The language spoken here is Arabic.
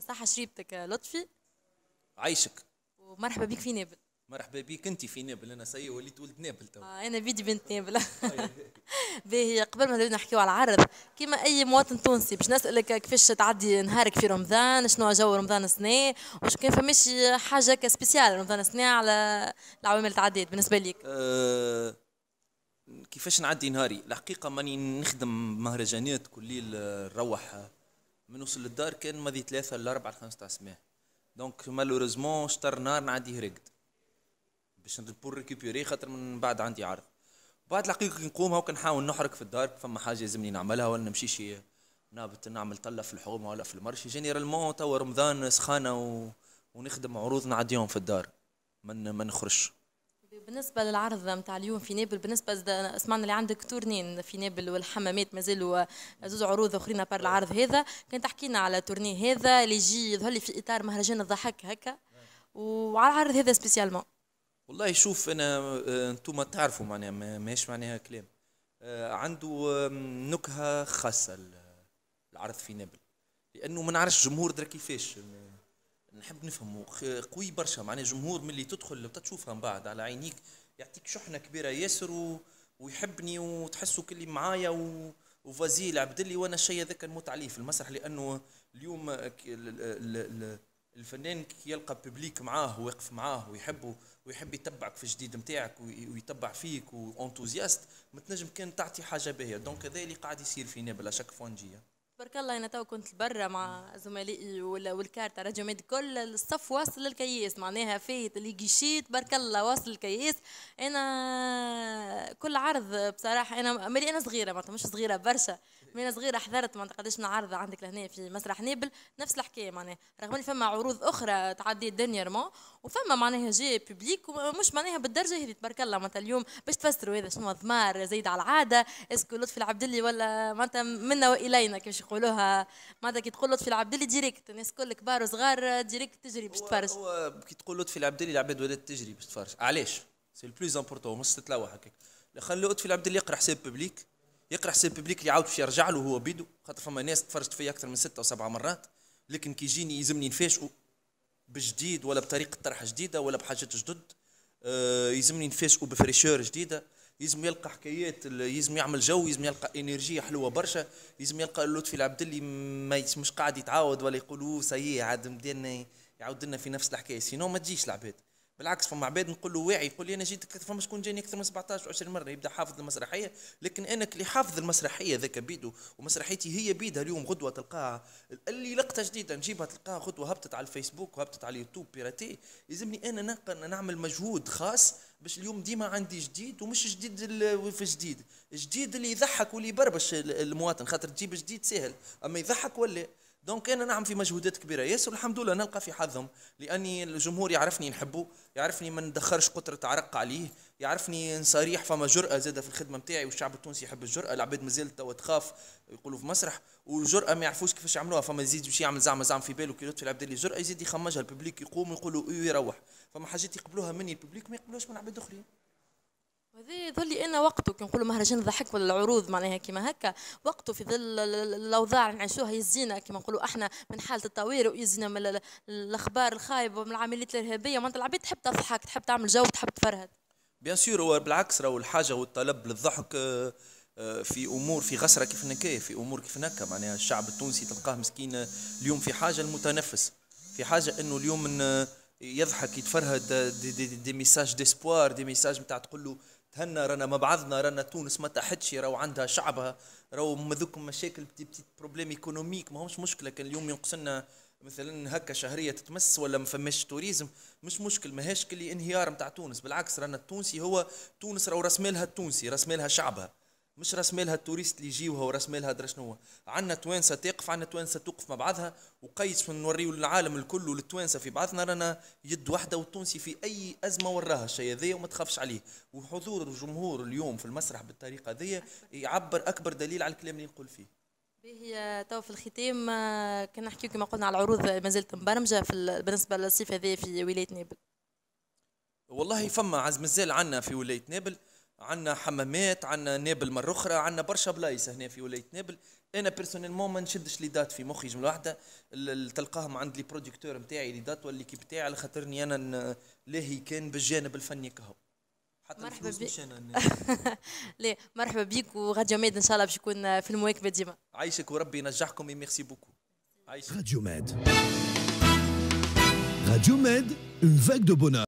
صحة شريبتك لطفي عايشك ومرحبا بك في نابل مرحبا بك انت في نابل انا سي وليت ولد نابل تو آه انا بيدي بنت نابل باهي قبل ما نحكيو على العرض كيما اي مواطن تونسي باش نسالك كيفاش تعدي نهارك في رمضان شنو جو رمضان السنه واش كان فماش حاجه كسبيسيال رمضان السنه على العوامل تعديت بالنسبه ليك آه، كيفاش نعدي نهاري الحقيقه ماني نخدم مهرجانات كل ليل نروح من وصل للدار كان ماضي ثلاثة ولا أربعة خمسة تاع السماء دونك مالوريزمون شطر نهار نعدي هرقد، باش نبور ريكوبيري خاطر من بعد عندي عرض بعد الحقيقة كي نقوم هاو كنحاول نحرق في الدار فما حاجة لازمني نعملها ولا نمشي شي نابت نعمل طلة في الحومة ولا في المرشي جينيرالمون توا رمضان سخانة و... ونخدم عروض نعديهم في الدار ما نخرجش بالنسبه للعرض نتاع اليوم في نابل بالنسبه سمعنا اللي عندك تورنين في نابل والحمامات مازالوا زوز عروض اخرين بار العرض هذا كان تحكينا على تورني هذا اللي يجي يظهر لي في اطار مهرجان الضحك هكا وعلى العرض هذا سبيسيالمون والله شوف انا انتم آه، تعرفوا معناها ماهيش معناها كلام آه، عنده نكهه خاصه العرض في نابل لانه ما نعرفش الجمهور درا كيفاش نحب نفهمه قوي برشا معناها جمهور من اللي تدخل تشوفها من بعد على عينيك يعطيك شحنه كبيره ياسر و... ويحبني وتحسه كل معايا و... وفازيل عبد اللي وانا الشيء هذاك نموت عليه في المسرح لانه اليوم الفنان كي يلقى ببليك معاه واقف معاه ويحبه ويحب يتبعك في الجديد نتاعك ويتبع فيك وانتوزياست ما تنجم كان تعطي حاجه باهيه دونك هذا اللي قاعد يصير في نابل شاك فوا نجي تبارك الله انا تو كنت برا مع زملائي والكارت راه جماد كل الصف واصل للكياس معناها فيت اللي جيشيت تبارك الله واصل للكياس انا كل عرض بصراحه انا مالي انا صغيره معناتها مش صغيره برشا من صغيره حضرت ما قداش نعرض عندك لهنا في مسرح نابل نفس الحكايه معناها رغم ان فما عروض اخرى تعديت دنيرمون وفما معناها جي بوبليك ومش معناها بالدرجه هذه تبارك الله معناتها اليوم باش تفسروا هذا شنو ضمار زايد على العاده اسكو لطفي العبدلي ولا معناتها منا والينا كيفاش يقولوها معناتها كي تقول لطفي العبدلي ديريكت يعني الناس الكل كبار وصغار ديريكت تجري باش تفرج هو كي تقول لطفي العبدلي العباد ولات تجري باش تفرج علاش سي البلوز امبورتون مش تتلوح هكاك خلي لطفي العبدلي يقرا حساب بوبليك يقرا حساب بيبليك اللي باش يرجع له هو بيدو خاطر فما ناس تفرجت فيا اكثر من ستة وسبعة مرات لكن كي يجيني يلزمني نفاجئه بجديد ولا بطريقه طرح جديده ولا بحاجات جدد آه، يلزمني نفاجئه بفريشور جديده يلزم يلقى حكايات يلزم يعمل جو يلزم يلقى انرجي حلوه برشا يلزم يلقى العبد اللي ما مش قاعد يتعاود ولا يقول اوه سي عاد مدينا يعاود لنا في نفس الحكايه سينو ما تجيش العباد بالعكس فما عباد نقول له واعي يقول لي انا جيت فما شكون جاني اكثر من 17 و20 مره يبدا حافظ المسرحيه لكن انا اللي حافظ المسرحيه ذاك بيدو ومسرحيتي هي بيدها اليوم غدوه تلقاها اللي لقطه جديده نجيبها تلقاها غدوه هبطت على الفيسبوك وهبطت على اليوتيوب بيراتي يلزمني انا نعمل مجهود خاص باش اليوم ديما عندي جديد ومش جديد في جديد جديد اللي يضحك واللي يبربش المواطن خاطر تجيب جديد سهل اما يضحك ولا دونك انا نعم في مجهودات كبيره ياسر الحمد لله نلقى في حظهم لاني الجمهور يعرفني نحبه يعرفني ما ندخرش قطره عرق عليه يعرفني صريح فما جرأة زادة في الخدمة نتاعي والشعب التونسي يحب الجرأة العباد مازال توا تخاف يقولوا في مسرح والجرأة ما يعرفوش كيفاش يعملوها فما يزيد باش يعمل زعما زعما في باله كيلوت في العباد اللي جرأة يزيد يخمجها الببليك يقوم ويقولوا يروح فما حاجات يقبلوها مني الببليك ما يقبلوهاش من عباد اخرين هذا يظل انا وقته كي نقولوا مهرجان الضحك ولا العروض معناها كيما هكا وقته في ظل الاوضاع اللي نعيشوها يزينا كيما نقولوا احنا من حاله الطوارئ ويزينا من الاخبار الخايبه ومن العمليات الارهابيه معناتها العباد تحب تضحك تحب تعمل جو تحب تفرهد بيان سور هو بالعكس راهو الحاجه والطلب للضحك آه، آه، في امور في غسره كيف نكاية في امور كيف نكا معناها الشعب التونسي تلقاه مسكين آه، اليوم في حاجه المتنفس في حاجه انه اليوم من يضحك يتفرهد دي, دي, دي, دي ميساج ديسبوار دي ميساج نتاع تقول له هنا رانا مع بعضنا رانا تونس ما تحدش راهو عندها شعبها راهو ذوك مشاكل بتي بتي بروبليم ايكونوميك ماهمش مشكله كان اليوم ينقص لنا مثلا هكا شهريه تتمس ولا ما فماش توريزم مش مشكل ماهيش كلي انهيار نتاع تونس بالعكس رانا التونسي هو تونس راهو راس مالها التونسي راس مالها شعبها مش راس التوريست اللي يجيوها وراس مالها درا شنو عندنا توانسه تقف عندنا توانسه توقف مع بعضها وقيس نوريو للعالم الكل وللتوانسه في بعضنا رانا يد واحده والتونسي في اي ازمه وراها الشيء هذايا وما تخافش عليه وحضور الجمهور اليوم في المسرح بالطريقه هذيا يعبر اكبر دليل على الكلام اللي نقول فيه هي تو في الختام آه، كان نحكيو كما قلنا على العروض آه، ما زالت مبرمجه في بالنسبه للصيف هذه في ولايه نابل والله فما عز مازال عندنا في ولايه نابل عندنا حمامات عندنا نابل مره اخرى عندنا برشا بلايص هنا في ولايه نابل انا مون ما نشدش لي دات في مخي جمله واحده تلقاهم عند لي بروديكتور نتاعي لي دات ولا ليكيب نتاعي على خاطرني انا لاهي كان بالجانب الفني كهو حتى مرحبا بك لا مرحبا بك وغاديو ماد ان شاء الله باش يكون في المواكبه ديما عايشك وربي ينجحكم ميرسي بوكو عايشك راديو ماد راديو ماد اون فاك دو بونور